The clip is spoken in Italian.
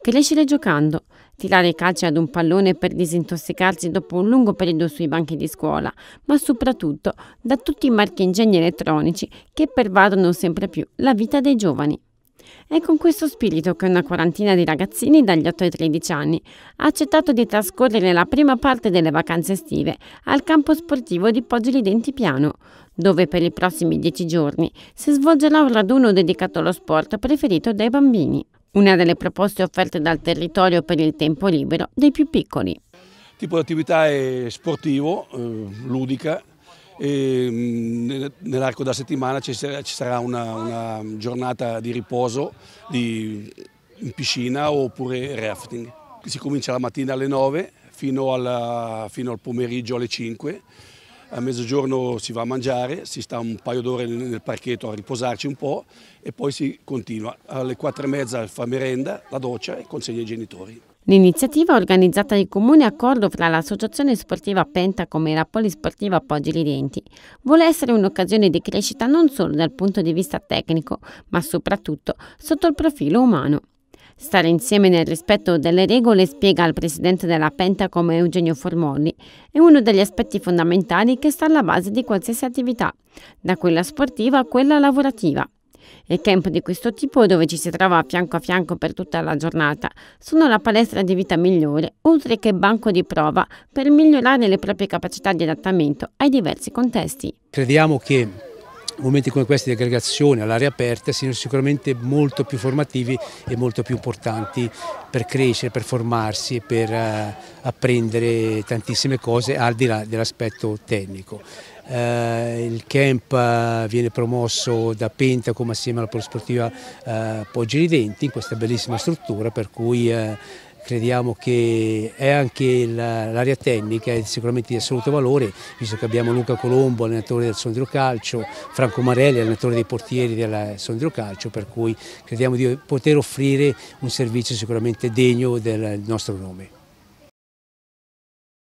Crescere giocando, tirare calci ad un pallone per disintossicarsi dopo un lungo periodo sui banchi di scuola, ma soprattutto da tutti i marchi ingegni elettronici che pervadono sempre più la vita dei giovani. È con questo spirito che una quarantina di ragazzini dagli 8 ai 13 anni ha accettato di trascorrere la prima parte delle vacanze estive al campo sportivo di Poggioli Dentipiano, dove per i prossimi 10 giorni si svolgerà un raduno dedicato allo sport preferito dai bambini una delle proposte offerte dal territorio per il tempo libero dei più piccoli. Il tipo di attività è sportivo, eh, ludica, e mm, nell'arco della settimana ci sarà una, una giornata di riposo di, in piscina oppure rafting. Si comincia la mattina alle 9 fino, alla, fino al pomeriggio alle 5 a mezzogiorno si va a mangiare, si sta un paio d'ore nel parchetto a riposarci un po' e poi si continua. Alle quattro e mezza fa merenda, la doccia e consegna ai genitori. L'iniziativa organizzata di comune accordo fra l'associazione sportiva Penta come la polisportiva Poggi Ridenti vuole essere un'occasione di crescita non solo dal punto di vista tecnico, ma soprattutto sotto il profilo umano. Stare insieme nel rispetto delle regole, spiega il presidente della Penta come Eugenio Formolli, è uno degli aspetti fondamentali che sta alla base di qualsiasi attività, da quella sportiva a quella lavorativa. E camp di questo tipo, dove ci si trova fianco a fianco per tutta la giornata, sono la palestra di vita migliore, oltre che banco di prova per migliorare le proprie capacità di adattamento ai diversi contesti. Crediamo che momenti come questi di aggregazione all'aria aperta siano sicuramente molto più formativi e molto più importanti per crescere, per formarsi e per eh, apprendere tantissime cose al di là dell'aspetto tecnico. Eh, il camp eh, viene promosso da Pentacom assieme alla Polisportiva Poggi Ridenti in questa bellissima struttura per cui crediamo che è anche l'area tecnica è sicuramente di assoluto valore, visto che abbiamo Luca Colombo, allenatore del Sondrio Calcio, Franco Marelli, allenatore dei portieri del Sondrio Calcio, per cui crediamo di poter offrire un servizio sicuramente degno del nostro nome.